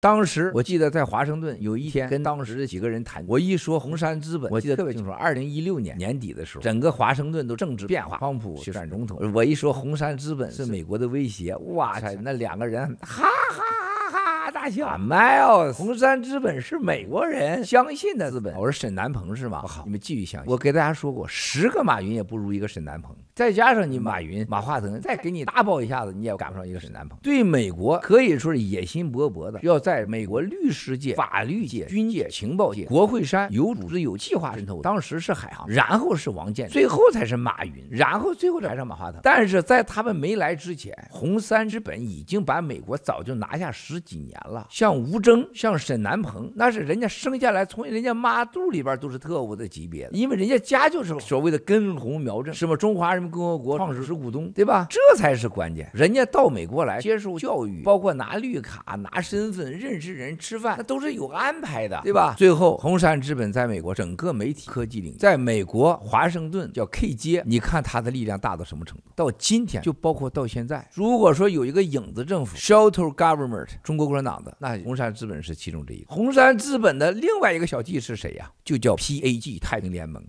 当时我记得在华盛顿有一天跟当时的几个人谈，我一说红杉资本，我记得特别清楚，二零一六年年底的时候，整个华盛顿都政治变化，特朗普选总统，我一说红杉资本是美国的威胁，哇塞，那两个人哈哈。Miles，红杉资本是美国人相信的资本。我说沈南鹏，是吗？好，你们继续相信。我给大家说过，十个马云也不如一个沈南鹏。再加上你马云、马化腾，再给你大爆一下子，你也赶不上一个沈南鹏。对美国可以说是野心勃勃的，要在美国律师界、法律界、军界、情报界、国会山有组织、有计划渗透。当时是海航，然后是王健，最后才是马云，然后最后才是马化腾。但是在他们没来之前，红杉资本已经把美国早就拿下十几年了。像吴征，像沈南鹏，那是人家生下来从人家妈肚里边都是特务的级别的，因为人家家就是所谓的根红苗正，什么中华人民共和国创始式股东，对吧？这才是关键。人家到美国来接受教育，包括拿绿卡、拿身份、认识人、吃饭，那都是有安排的，对吧？最后，红杉资本在美国整个媒体科技领，域，在美国华盛顿叫 K 街，你看它的力量大到什么程度？到今天，就包括到现在，如果说有一个影子政府 （Shelter Government），中国共产党。那红杉资本是其中之一。红杉资本的另外一个小弟是谁呀？就叫 PAG 太平联盟。